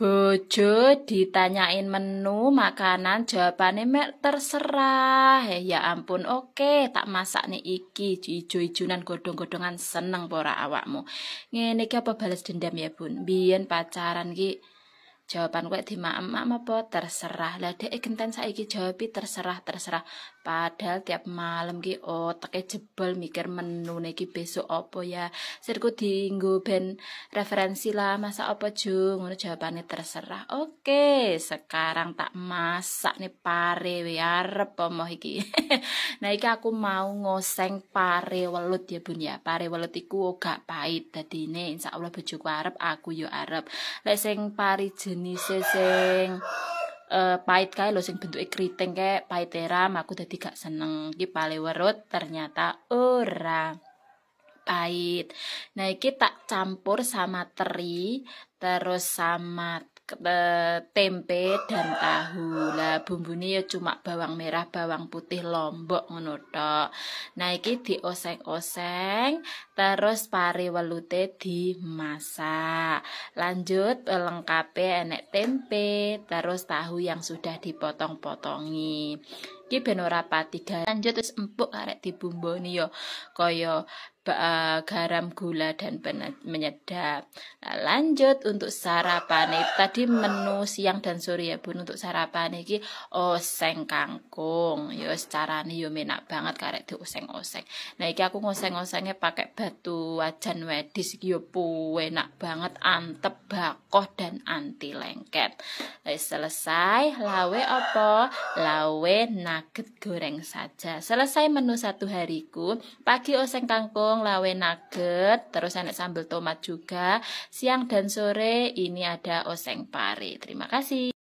Bojo ditanyain menu makanan jawabane mek terserah. Eh, ya ampun, oke, tak masak nih iki ijo-ijunan godhong-godhongan seneng pora awakmu. Ngene iki apa balas dendam ya, Bun? Biyen pacaran ki Jawaban kue di maem apa terserah. Lah dek eh, genten saiki jawabi terserah terserah. Padahal tiap malam ki otaknya e jebol mikir menu niki besok apa ya. Sirku dienggo ben referensi lah masa apa jung Ngono jawabane terserah. Oke, sekarang tak masak nih pare we arep mau iki. nah iki aku mau ngoseng pare welut ya Bun ya. Pare welut iku gak pahit. insya insyaallah baju arep aku yo arep. leseng pare pari jen ini sing uh, pahit kae lho sing bentuke keriting kae pahit eram aku dadi gak seneng iki pale werut ternyata ora pahit nah iki tak campur sama teri terus sama Eh, tempe dan tahu lah bumbunya ya cuma bawang merah bawang putih lombok ngono tok nah iki dioseng-oseng terus pari welute dimasak lanjut pelengkape enek tempe terus tahu yang sudah dipotong-potongi iki ben ora pati lanjut terus empuk arek dibumboni yo ya, kaya garam gula dan menyedap nah, lanjut untuk sarapan tadi menu siang dan sore ya bun untuk sarapan iki oseng kangkung ya, secara nih yo ya menak banget karek di oseng oseng. nah iki aku ngoseng-osengnya pakai batu wajan wedis iki yo enak banget antep bakoh dan anti lengket selesai lawe opo lawe nang nugget goreng saja. Selesai menu satu hariku, pagi oseng kangkung, lawe nugget, terus enak sambal tomat juga. Siang dan sore ini ada oseng pare. Terima kasih.